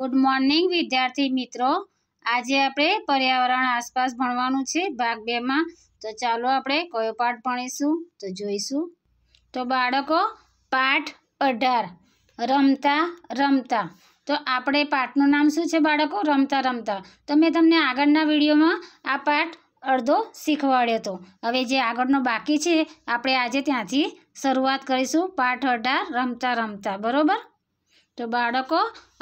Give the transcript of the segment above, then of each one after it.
good morning વિદ્યાર્થી મિત્રો આજે આપણે પર્યાવરણ આસપાસ ભણવાનું છે ભાગ બેમાં તો ચાલો આપણે કયો પાઠ ભણીશું તો જોઈશું તો બાળકો પાઠ અઢાર રમતા રમતા તો આપણે પાઠનું નામ શું છે બાળકો રમતા રમતા તો મેં તમને આગળના વિડીયોમાં આ પાઠ અડધો શીખવાડ્યો હતો હવે જે આગળનો બાકી છે આપણે આજે ત્યાંથી શરૂઆત કરીશું પાઠ અઢાર રમતા રમતા બરાબર તો બાળકો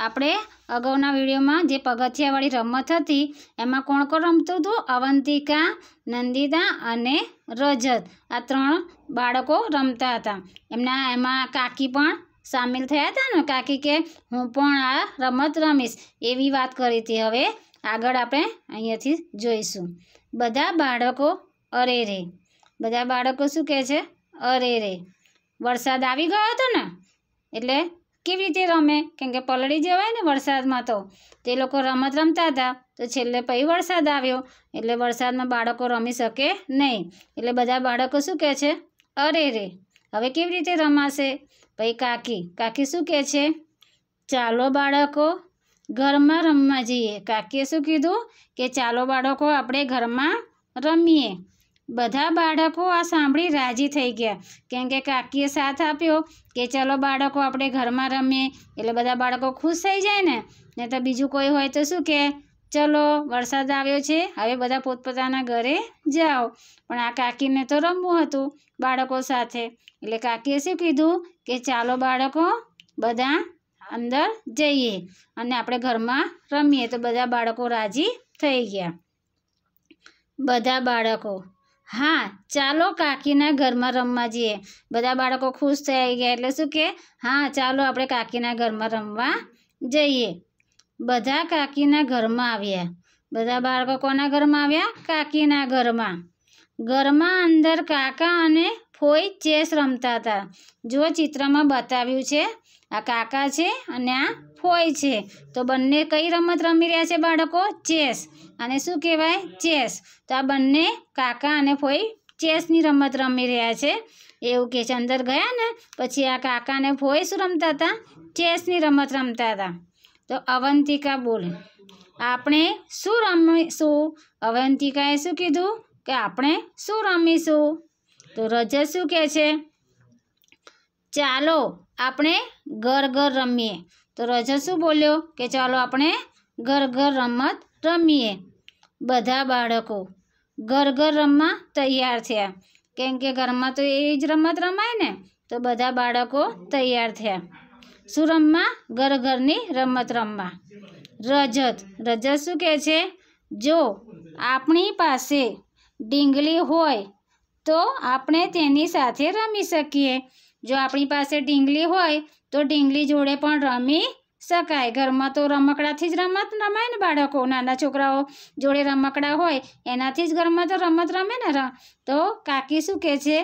આપણે અગાઉના વિડિયોમાં જે પગથિયાવાળી રમમ હતી એમાં કોણ કોણ રમતું હતું અવંતિકા નંદીદા અને રજત આ ત્રણ બાળકો રમતા હતા એના એમાં કાકી પણ સામેલ થયા હતા ને કાકી કે હું પણ આ રમત રમીશ એવી વાત કરીતી હવે આગળ આપણે અહીંથી જોઈશું બધા બાળકો અરે રે બધા બાળકો શું કહે છે અરે રે વરસાદ આવી ગયો તો ને એટલે કેવી રીતે રમે કેમ કે પલળી જવાય ને વરસાદમાં તો તે લોકો રમત રમતા હતા તો છેલ્લે પછી વરસાદ આવ્યો એટલે વરસાદમાં બાળકો રમી શકે નહીં એટલે બધા બાળકો શું કહે છે અરે રે હવે કેવી રીતે રમાશે પછી કાકી કાકી શું કહે છે ચાલો બાળકો ઘરમાં રમવા જઈએ કાકીએ શું કીધું કે ચાલો બાળકો આપણે ઘરમાં રમીએ બધા બાળકો આ સાંભળી રાજી થઈ ગયા કેમ કે કાકીએ સાથ આપ્યો કે ચલો બાળકો આપણે ઘરમાં રમીએ એટલે બધા બાળકો ખુશ થઈ જાય ને નહીં તો બીજું કોઈ હોય તો શું કે ચલો વરસાદ આવ્યો છે હવે બધા પોતપોતાના ઘરે જાઓ પણ આ કાકીને તો રમવું હતું બાળકો સાથે એટલે કાકીએ શું કીધું કે ચાલો બાળકો બધા અંદર જઈએ અને આપણે ઘરમાં રમીએ તો બધા બાળકો રાજી થઈ ગયા બધા બાળકો હા ચાલો કાકીના ઘરમાં રમવા જઈએ બધા બાળકો ખુશ થઈ ગયા એટલે શું કે હા ચાલો આપણે કાકીના ઘરમાં રમવા જઈએ બધા કાકીના ઘરમાં આવ્યા બધા બાળકો કોના ઘરમાં આવ્યા કાકીના ઘરમાં ઘરમાં અંદર કાકા અને ફોઈ ચેસ રમતા હતા જો ચિત્રમાં બતાવ્યું છે આ કાકા છે અને આ ફોય છે તો બંને કઈ રમત રમી રહ્યા છે બાળકો ચેસ અને શું કહેવાય ચેસ તો આ બંને કાકા અને ફોઈ ચેસની રમત રમી રહ્યા છે એવું કહે છે અંદર ગયા ને પછી આ કાકાને ફોઈ શું રમતા હતા ચેસની રમત રમતા હતા તો અવંતિકા બોલ આપણે શું રમીશું અવંતિકાએ શું કીધું કે આપણે શું રમીશું તો રજત શું કહે છે ચાલો આપણે ઘર ઘર રમીએ તો રજત શું બોલ્યો કે ચાલો આપણે ઘર ઘર રમત રમીએ બધા બાળકો ઘર ઘર રમવા તૈયાર થયા કેમ કે ઘરમાં તો એ જ રમત રમાય ને તો બધા બાળકો તૈયાર થયા શું રમવા ઘર ઘરની રમત રમવા રજત રજત શું કહે છે જો આપણી પાસે ડીંગલી હોય તો આપણે તેની સાથે રમી શકીએ જો આપણી પાસે ઢીંગલી હોય તો ઢીંગલી જોડે પણ રમી શકાય ઘરમાં તો રમકડાથી જ રમત રમાય ને બાળકો નાના છોકરાઓ જોડે રમકડા હોય એનાથી જ ઘરમાં તો રમત રમે ને તો કાકી શું કહે છે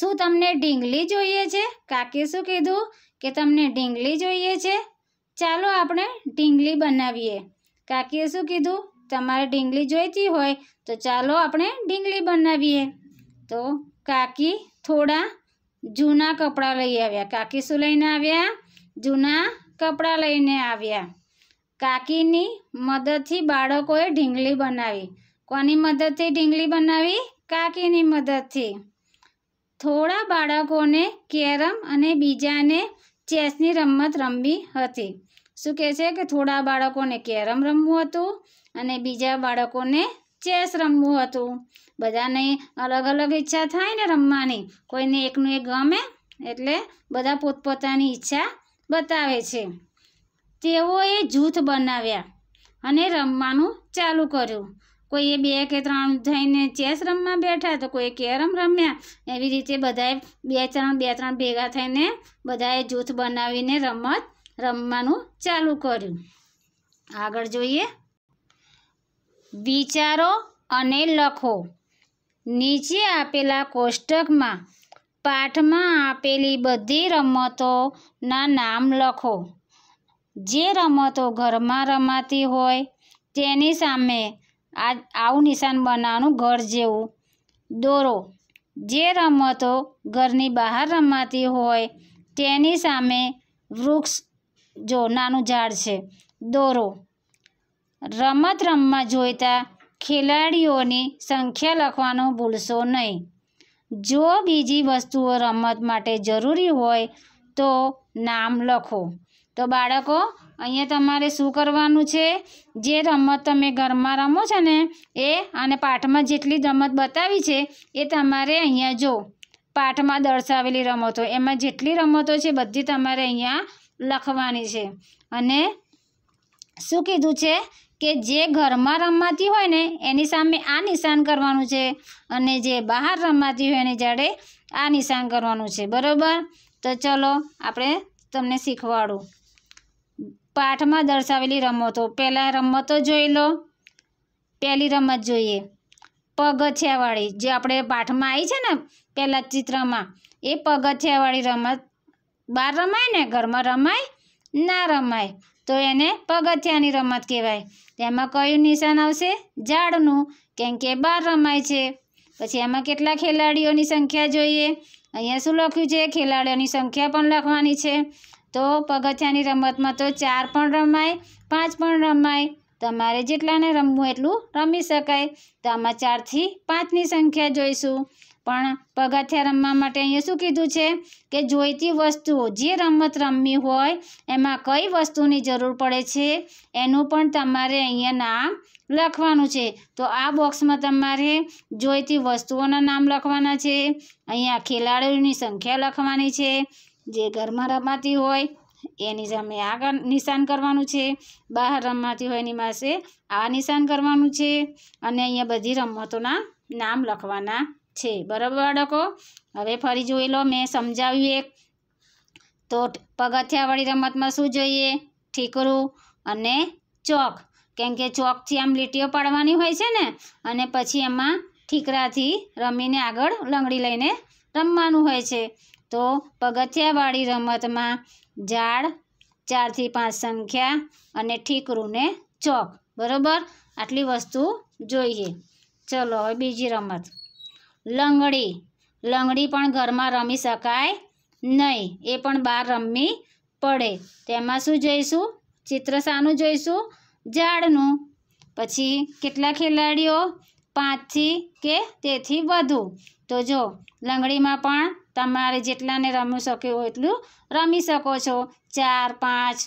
શું તમને ઢીંગલી જોઈએ છે કાકી શું કીધું કે તમને ઢીંગલી જોઈએ છે ચાલો આપણે ઢીંગલી બનાવીએ કાકીએ શું કીધું તમારે ઢીંગલી જોઈતી હોય તો ચાલો આપણે ઢીંગલી બનાવીએ તો કાકી થોડા જૂના કપડાં લઈ આવ્યા કાકી શું લઈને આવ્યા જૂના કપડાં લઈને આવ્યા કાકીની મદદથી બાળકોએ ઢીંગલી બનાવી કોની મદદથી ઢીંગલી બનાવી કાકીની મદદથી થોડા બાળકોને કેરમ અને બીજાને ચેસની રમત રમવી હતી શું કહે છે કે થોડા બાળકોને કેરમ રમવું હતું અને બીજા બાળકોને ચેસ રમવું હતું બધાને અલગ અલગ ઈચ્છા થાય ને રમવાની કોઈને એકનું એક ગમે એટલે બધા પોતપોતાની ઈચ્છા બતાવે છે તેઓએ જૂથ બનાવ્યા અને રમવાનું ચાલુ કર્યું કોઈએ બે કે ત્રણ થઈને ચેસ રમવા બેઠા તો કોઈ કેરમ રમ્યા એવી રીતે બધાએ બે ત્રણ બે ત્રણ ભેગા થઈને બધાએ જૂથ બનાવીને રમત રમવાનું ચાલુ કર્યું આગળ જોઈએ વિચારો અને લખો નીચે આપેલા કોષ્ટકમાં પાઠમાં આપેલી બધી રમતોના નામ લખો જે રમતો ઘરમાં રમાતી હોય તેની સામે આ આવું નિશાન બનાવવાનું ઘર જેવું દોરો જે રમતો ઘરની બહાર રમાતી હોય તેની સામે વૃક્ષ જો નાનું ઝાડ છે દોરો રમત રમવા જોઈતા ખેલાડીઓની સંખ્યા લખવાનું ભૂલશો નહીં જો બીજી વસ્તુઓ રમત માટે જરૂરી હોય તો નામ લખો તો બાળકો અહીંયા તમારે શું કરવાનું છે જે રમત તમે ઘરમાં રમો છો ને એ અને પાઠમાં જેટલી રમત બતાવી છે એ તમારે અહીંયા જો પાઠમાં દર્શાવેલી રમતો એમાં જેટલી રમતો છે બધી તમારે અહીંયા લખવાની છે અને શું કીધું છે કે જે ઘરમાં રમાતી હોય ને એની સામે આ નિશાન કરવાનું છે અને જે બહાર રમાતી હોય એની જાડે આ નિશાન કરવાનું છે બરાબર તો ચલો આપણે તમને શીખવાડું પાઠમાં દર્શાવેલી રમતો પહેલાં રમતો જોઈ લો પહેલી રમત જોઈએ પગથિયાવાળી જે આપણે પાઠમાં આવી છે ને પહેલાં ચિત્રમાં એ પગથિયાવાળી રમત બહાર રમાય ને ઘરમાં રમાય ના રમાય તો એને પગથિયાની રમત કહેવાય તેમાં કયું નિશાન આવશે ઝાડનું કેમ કે બાર રમાય છે પછી એમાં કેટલા ખેલાડીઓની સંખ્યા જોઈએ અહીંયા શું લખ્યું છે ખેલાડીઓની સંખ્યા પણ લખવાની છે તો પગથિયાની રમતમાં તો ચાર પણ રમાય પાંચ પણ રમાય તમારે જેટલાને રમવું એટલું રમી શકાય તો આમાં ચારથી પાંચની સંખ્યા જોઈશું પણ પગથિયા રમવા માટે અહીંયા શું કીધું છે કે જોઈતી વસ્તુઓ જે રમત રમવી હોય એમાં કઈ વસ્તુની જરૂર પડે છે એનું પણ તમારે અહીંયા નામ લખવાનું છે તો આ બોક્સમાં તમારે જોઈતી વસ્તુઓના નામ લખવાના છે અહીંયા ખેલાડીઓની સંખ્યા લખવાની છે જે ઘરમાં રમાતી હોય એની સામે આ નિશાન કરવાનું છે બહાર રમાતી હોય એની પાસે આ નિશાન કરવાનું છે અને અહીંયા બધી રમતોના નામ લખવાના છે બરાબર બાળકો હવે ફરી જોઈ લો મેં સમજાવ્યું એક તો પગથિયાવાળી રમતમાં શું જોઈએ ઠીકરું અને ચોક કેમ કે ચોકથી આમ લીટીઓ પાડવાની હોય છે ને અને પછી એમાં ઠીકરાથી રમીને આગળ લંગડી લઈને રમવાનું હોય છે તો પગથિયાવાળી રમતમાં ઝાડ ચારથી પાંચ સંખ્યા અને ઠીકરુંને ચોક બરાબર આટલી વસ્તુ જોઈએ ચલો હવે બીજી રમત લંગડી લંગડી પણ ઘરમાં રમી શકાય નહીં એ પણ બહાર રમવી પડે તેમાં શું જોઈશું ચિત્ર શાનું જોઈશું ઝાડનું પછી કેટલા ખેલાડીઓ પાંચથી કે તેથી વધુ તો જો લંગડીમાં પણ તમારે જેટલાને રમી શક્યું હોય એટલું રમી શકો છો ચાર પાંચ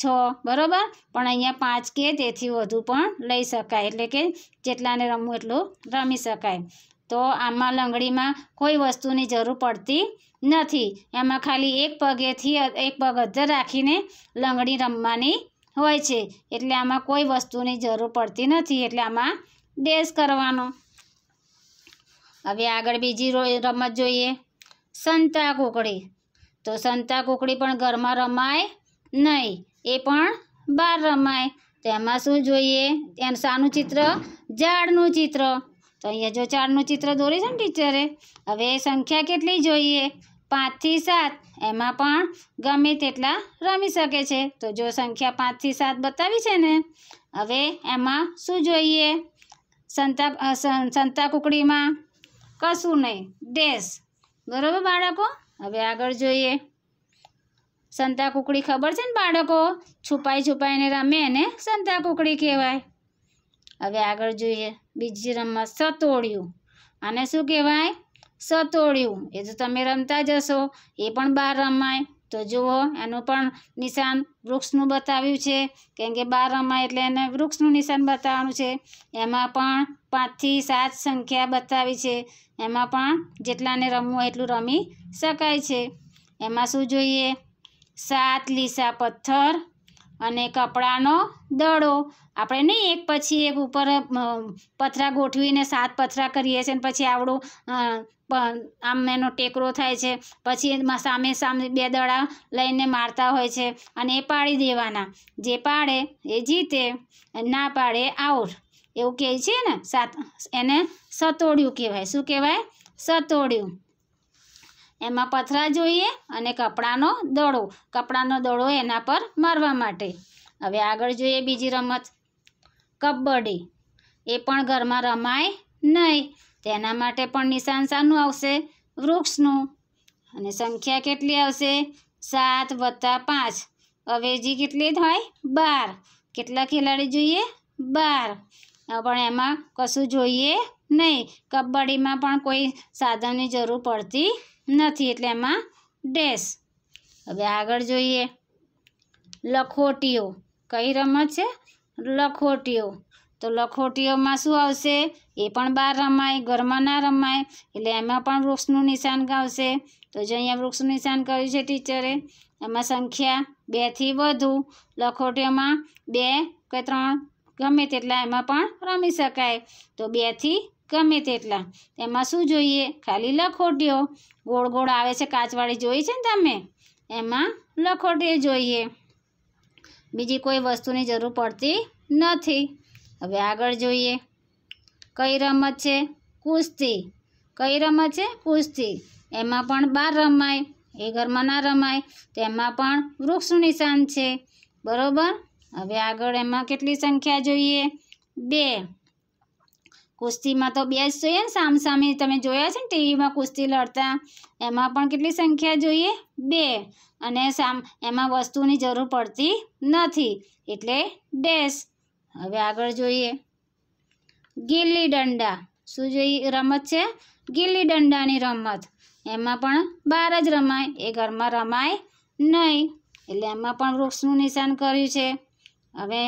છ બરાબર પણ અહીંયા પાંચ કે તેથી વધુ પણ લઈ શકાય એટલે કે જેટલાને રમવું એટલું રમી શકાય તો આમાં લંગડીમાં કોઈ વસ્તુની જરૂર પડતી નથી એમાં ખાલી એક પગેથી એક પગ અધર રાખીને લંગડી રમવાની હોય છે એટલે આમાં કોઈ વસ્તુની જરૂર પડતી નથી એટલે આમાં ડેસ કરવાનો હવે આગળ બીજી રમત જોઈએ સંતા કુકડી તો સંતા કુકડી પણ ઘરમાં રમાય નહીં એ પણ બહાર રમાય તેમાં શું જોઈએ એમ શાનું ચિત્ર ઝાડનું ચિત્ર તો અહીંયા જો ચારનું ચિત્ર દોર્યું છે ને ટીચરે હવે સંખ્યા કેટલી જોઈએ પાંચથી સાત એમાં પણ ગમે તેટલા રમી શકે છે તો જો સંખ્યા પાંચથી સાત બતાવી છે ને હવે એમાં શું જોઈએ સંતા સંતા કુકડીમાં કશું નહીં ડેસ બરાબર બાળકો હવે આગળ જોઈએ સંતા કુકડી ખબર છે ને બાળકો છુપાઈ છુપાઈને રમે એને સંતા કુકડી કહેવાય હવે આગળ જોઈએ બીજી રમત સતોડિયું આને શું કહેવાય સતોડિયું એ તો તમે રમતા જશો એ પણ બહાર રમાય તો જુઓ એનું પણ નિશાન વૃક્ષનું બતાવ્યું છે કેમ કે બાર રમાય એટલે એને વૃક્ષનું નિશાન બતાવવાનું છે એમાં પણ પાંચથી સાત સંખ્યા બતાવી છે એમાં પણ જેટલાને રમવું એટલું રમી શકાય છે એમાં શું જોઈએ સાત લીસા પથ્થર અને કપડાનો દડો આપણે નહીં એક પછી એક ઉપર પથરા ગોઠવીને સાત પથરા કરીએ છીએ ને પછી આવડું આમ એનો ટેકરો થાય છે પછી સામે સામે બે દડા લઈને મારતા હોય છે અને એ પાડી દેવાના જે પાડે એ જીતે ના પાડે આઉટ એવું કહે છે ને સાત એને સતોડિયું કહેવાય શું કહેવાય સતોડિયું એમાં પથરા જોઈએ અને કપડાનો દડો કપડાનો દડો એના પર મારવા માટે હવે આગળ જોઈએ બીજી રમત કબડ્ડી એ પણ ઘરમાં રમાય નહીં તેના માટે પણ નિશાન શાનું આવશે વૃક્ષનું અને સંખ્યા કેટલી આવશે સાત વત્તા પાંચ અવેજી કેટલી થાય બાર કેટલા ખેલાડી જોઈએ બાર પણ એમાં કશું જોઈએ નહીં કબડ્ડીમાં પણ કોઈ સાધનની જરૂર પડતી નથી એટલે એમાં ડેશ હવે આગળ જોઈએ લખોટીઓ કઈ રમત છે લખોટીઓ તો લખોટીઓમાં શું આવશે એ પણ બહાર રમાય ઘરમાં ના રમાય એટલે એમાં પણ વૃક્ષનું નિશાન ગાવશે તો જે અહીંયા વૃક્ષનું નિશાન કર્યું છે ટીચરે એમાં સંખ્યા બેથી વધુ લખોટીઓમાં બે કે ત્રણ ગમે તેટલા એમાં પણ રમી શકાય તો બેથી ગમે તેટલા એમાં શું જોઈએ ખાલી લખોટીઓ ગોળ ગોળ આવે છે કાચવાળી જોઈ છે ને તમે એમાં લખોટીઓ જોઈએ બીજી કોઈ વસ્તુની જરૂર પડતી નથી હવે આગળ જોઈએ કઈ રમત છે કુસ્તી કઈ રમત છે કુસ્તી એમાં પણ બાર રમાય એ ઘરમાં ના રમાય તેમાં પણ વૃક્ષનું નિશાન છે બરોબર હવે આગળ એમાં કેટલી સંખ્યા જોઈએ બે કુસ્તીમાં તો બે જ જોઈએ ને સામસામે તમે જોયા છે ને ટીવીમાં કુસ્તી લડતા એમાં પણ કેટલી સંખ્યા જોઈએ બે અને સામ એમાં વસ્તુની જરૂર પડતી નથી એટલે ડેસ હવે આગળ જોઈએ ગિલ્લી દંડા શું જોઈએ રમત છે ગિલ્લી દંડાની રમત એમાં પણ બહાર જ રમાય એ ઘરમાં રમાય નહીં એટલે એમાં પણ વૃક્ષનું નિશાન કર્યું છે હવે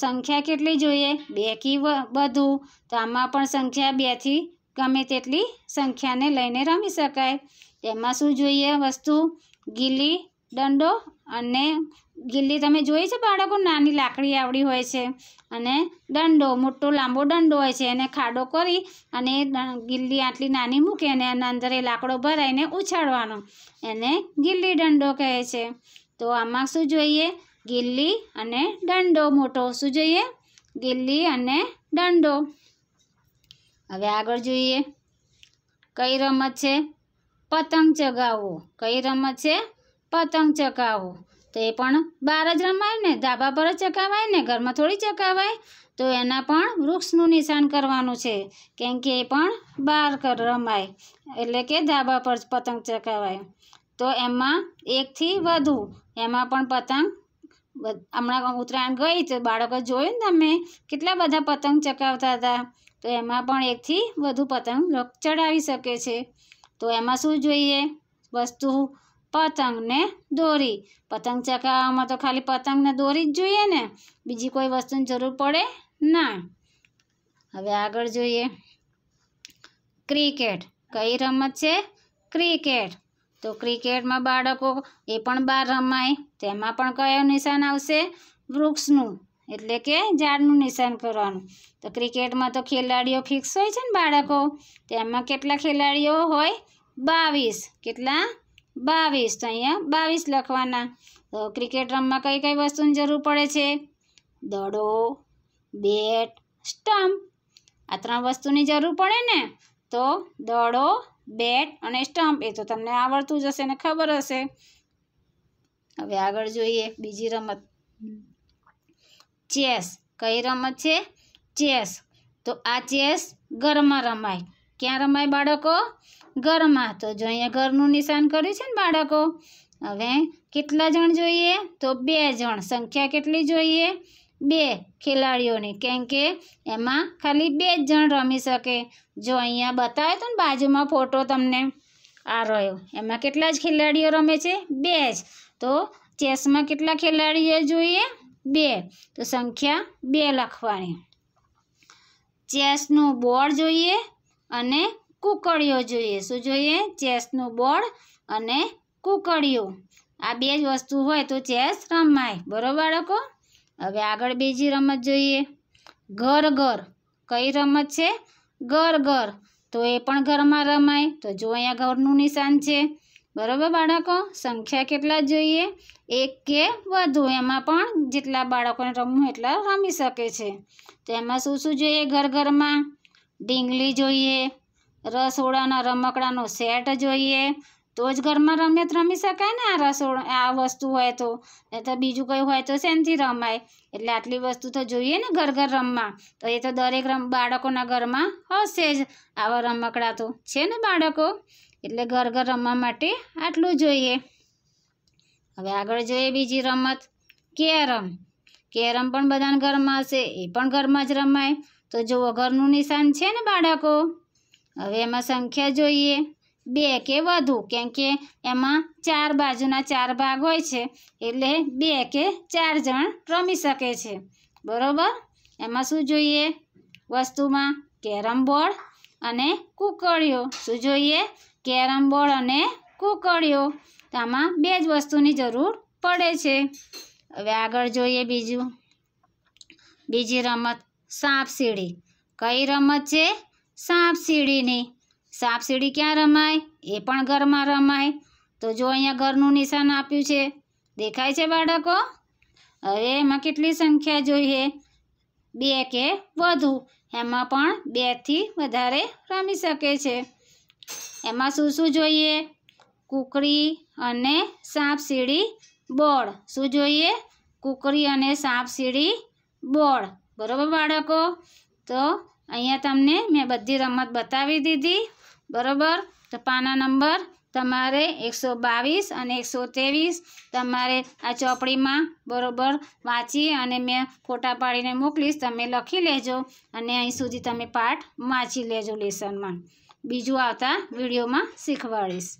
સંખ્યા કેટલી જોઈએ બે કી બધું તો આમાં પણ સંખ્યા બેથી ગમે તેટલી સંખ્યાને લઈને રમી શકાય તેમાં શું જોઈએ વસ્તુ ગીલી દંડો અને ગીલી તમે જોઈ છે બાળકો નાની લાકડી આવડી હોય છે અને દંડો મોટો લાંબો દંડો હોય છે એને ખાડો કરી અને ગીલી આટલી નાની મૂકે અને એના અંદર એ લાકડો ભરાઈને ઉછાળવાનો એને ગીલી દંડો કહે છે તો આમાં શું જોઈએ ગિલ્લી અને દંડો મોટો શું જોઈએ ગિલ્લી અને દંડો હવે આગળ જોઈએ કઈ રમત છે પતંગ ચગાવવો કઈ રમત છે પતંગ ચગાવવો તો એ પણ બહાર જ રમાય ને ધાબા પર જ ચકાવાય ને ઘરમાં થોડી ચકાવાય તો એના પણ વૃક્ષનું નિશાન કરવાનું છે કેમ કે એ પણ બહાર રમાય એટલે કે ધાબા પર જ પતંગ ચકાવાય તો એમાં એકથી વધુ એમાં પણ પતંગ હમણાં ઉત્તરાયણ ગઈ તો બાળકો જોયું ને તમે કેટલા બધા પતંગ ચકાવતા હતા તો એમાં પણ એકથી વધુ પતંગ ચડાવી શકે છે તો એમાં શું જોઈએ વસ્તુ પતંગ ને દોરી પતંગ ચકાવવામાં તો ખાલી પતંગ ને દોરી જ જોઈએ ને બીજી કોઈ વસ્તુની જરૂર પડે ના હવે આગળ જોઈએ ક્રિકેટ કઈ રમત છે ક્રિકેટ તો ક્રિકેટમાં બાળકો એ પણ બહાર રમાય તેમાં પણ કયો નિશાન આવશે વૃક્ષનું એટલે કે ઝાડનું નિશાન કરવાનું તો ક્રિકેટમાં તો ખેલાડીઓ ફિક્સ હોય છે ને બાળકો તેમાં કેટલા ખેલાડીઓ હોય બાવીસ કેટલા બાવીસ તો અહીંયા બાવીસ લખવાના તો ક્રિકેટ રમવા કઈ કઈ વસ્તુની જરૂર પડે છે દડો બેટ સ્ટમ્પ આ ત્રણ વસ્તુની જરૂર પડે ને તો દડો બેટ અને સ્ટમ્પ એ તો તમને આવડતું જ હશે ને ખબર હશે હવે આગળ જોઈએ બીજી રમત ચેસ કઈ રમત છે ચેસ તો આ ચેસ ઘરમાં રમાય ક્યાં રમાય બાળકો ઘરમાં તો જો અહીંયા ઘરનું નિશાન કર્યું છે ને બાળકો હવે કેટલા જણ જોઈએ તો બે જણ સંખ્યા કેટલી જોઈએ બે ખેલાડીઓને કેમ કે એમાં ખાલી બે જ જણ રમી શકે જો અહીંયા બતાવ્યો તો ને બાજુમાં ફોટો તમને આ રહ્યો એમાં કેટલા જ ખેલાડીઓ રમે છે બે જ તો ચેસમાં કેટલા ખેલાડીઓ જોઈએ બે તો સંખ્યા બે લખવાની ચેસનું બોર્ડ જોઈએ અને કુકડીઓ જોઈએ શું જોઈએ ચેસનું બોર્ડ અને કુકડીઓ આ બે જ વસ્તુ હોય તો ચેસ રમાય બરાબર બાળકો હવે આગળ બીજી રમત જોઈએ ઘર ઘર કઈ રમત છે ઘર ઘર તો એ પણ ઘરમાં રમાય તો જો અહીંયા ઘરનું નિશાન છે બરાબર બાળકો સંખ્યા કેટલા જોઈએ એક કે વધુ એમાં પણ જેટલા બાળકોને રમવું એટલા રમી શકે છે તો એમાં શું શું જોઈએ ઘર ઘરમાં ડીંગલી જોઈએ રસોડાના રમકડાનો સેટ જોઈએ તો જ ઘરમાં રમત રમી શકાય ને આ રસોડ આ વસ્તુ હોય તો તો બીજું કંઈ હોય તો શેનથી રમાય એટલે આટલી વસ્તુ તો જોઈએ ને ઘર ઘર રમવા તો એ તો દરેક રમ બાળકોના ઘરમાં હશે જ આવા રમકડા તો છે ને બાળકો એટલે ઘર ઘર રમવા માટે આટલું જોઈએ હવે આગળ જોઈએ બીજી રમત કેરમ કેરમ પણ બધાને ઘરમાં હશે એ પણ ઘરમાં જ રમાય તો જુઓ ઘરનું નિશાન છે ને બાળકો હવે એમાં સંખ્યા જોઈએ બે કે વધુ કેમ કે એમાં ચાર બાજુના ચાર ભાગ હોય છે એટલે બે કે ચાર જણ રમી શકે છે બરોબર એમાં શું જોઈએ વસ્તુમાં કેરમ બોર્ડ અને કુકળીઓ શું જોઈએ કેરમ બોર્ડ અને કુકળીઓ તો આમાં બે જ વસ્તુની જરૂર પડે છે હવે આગળ જોઈએ બીજું બીજી રમત સાપ સીડી કઈ રમત છે સાપ સીડીની સાપસીડી ક્યાં રમાય એ પણ ઘરમાં રમાય તો જો અહીંયા ઘરનું નિશાન આપ્યું છે દેખાય છે બાળકો હવે એમાં કેટલી સંખ્યા જોઈએ બે કે વધુ એમાં પણ બેથી વધારે રમી શકે છે એમાં શું શું જોઈએ કુકરી અને સાપ સીડી બોળ શું જોઈએ કુકરી અને સાપ સીડી બોળ બરાબર બાળકો તો અહીંયા તમને મેં બધી રમત બતાવી દીધી બરાબર તો પાના નંબર તમારે એકસો બાવીસ અને એકસો ત્રેવીસ તમારે આ ચોપડીમાં બરાબર વાંચી અને મેં ફોટા પાડીને મોકલીશ તમે લખી લેજો અને અહીં સુધી તમે પાઠ વાંચી લેજો લેસનમાં બીજું આવતા વિડીયોમાં શીખવાડીશ